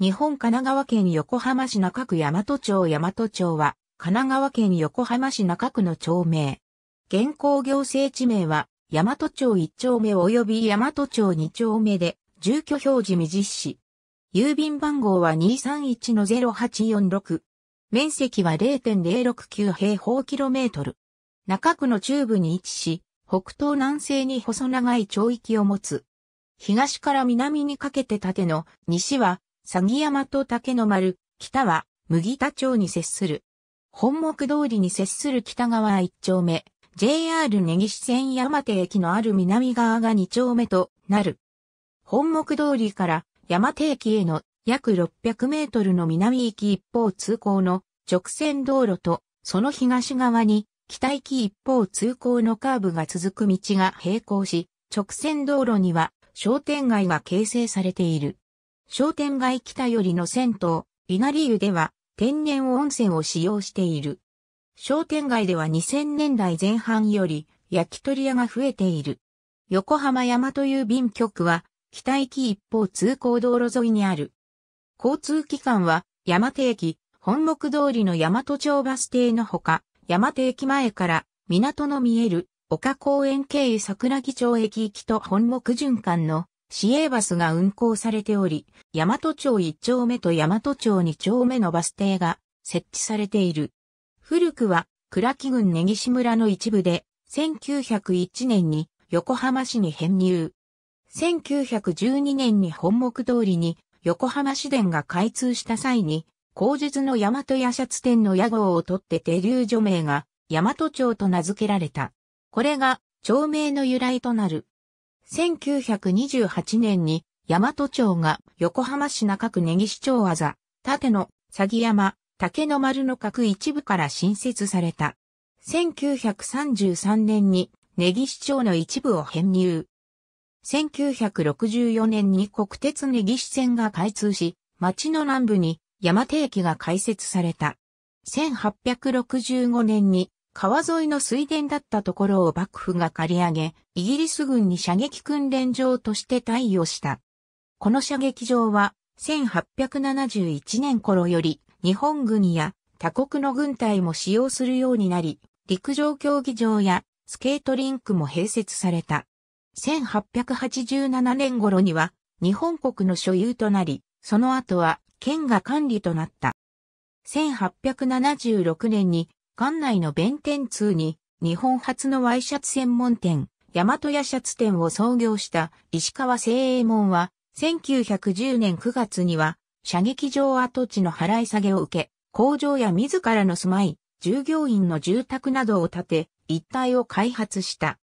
日本神奈川県横浜市中区大和町大和町は、神奈川県横浜市中区の町名。現行行政地名は、大和町1丁目及び大和町2丁目で、住居表示未実施。郵便番号は231-0846。面積は0.069平方キロメートル。中区の中部に位置し、北東南西に細長い町域を持つ。東から南にかけて縦の西は詐欺山と竹の丸、北は、麦田町に接する。本木通りに接する北側1丁目、JR 根岸線山手駅のある南側が2丁目となる。本木通りから山手駅への約600メートルの南行き一方通行の直線道路とその東側に北行き一方通行のカーブが続く道が並行し、直線道路には商店街が形成されている。商店街北寄りの銭湯、稲荷湯では天然温泉を使用している。商店街では2000年代前半より焼き鳥屋が増えている。横浜山という便局は北駅一方通行道路沿いにある。交通機関は山手駅、本木通りの山都町バス停のほか、山手駅前から港の見える丘公園経由桜木町駅行きと本木循環の市営バスが運行されており、大和町1丁目と大和町2丁目のバス停が設置されている。古くは、倉木郡根岸村の一部で、1901年に横浜市に編入。1912年に本木通りに横浜市電が開通した際に、工述の大和屋シャツ店の屋号を取って手流除名が大和町と名付けられた。これが町名の由来となる。1928年に、大和町が横浜市中区根岸町技、縦の、詐欺山、竹の丸の角一部から新設された。1933年に根岸町の一部を編入。1964年に国鉄根岸線が開通し、町の南部に山手駅が開設された。1865年に川沿いの水田だったところを幕府が借り上げ、イギリス軍に射撃訓練場として対応した。この射撃場は、1871年頃より、日本軍や他国の軍隊も使用するようになり、陸上競技場やスケートリンクも併設された。1887年頃には日本国の所有となり、その後は県が管理となった。1876年に館内の弁天通に、日本初のワイシャツ専門店、大和屋シャツ店を創業した石川聖右衛門は、1910年9月には、射撃場跡地の払い下げを受け、工場や自らの住まい、従業員の住宅などを建て、一帯を開発した。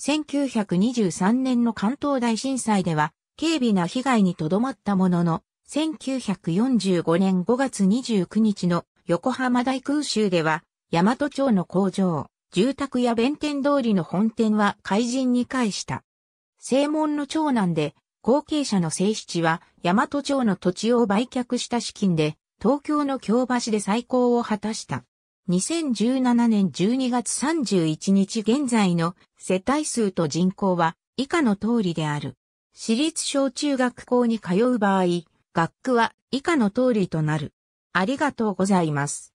1923年の関東大震災では、軽微な被害にとどまったものの、1945年5月29日の横浜大空襲では、大和町の工場、住宅や弁天通りの本店は改人に返した。正門の長男で、後継者の正七は、大和町の土地を売却した資金で、東京の京橋で再興を果たした。2017年12月31日現在の世帯数と人口は以下の通りである。私立小中学校に通う場合、学区は以下の通りとなる。ありがとうございます。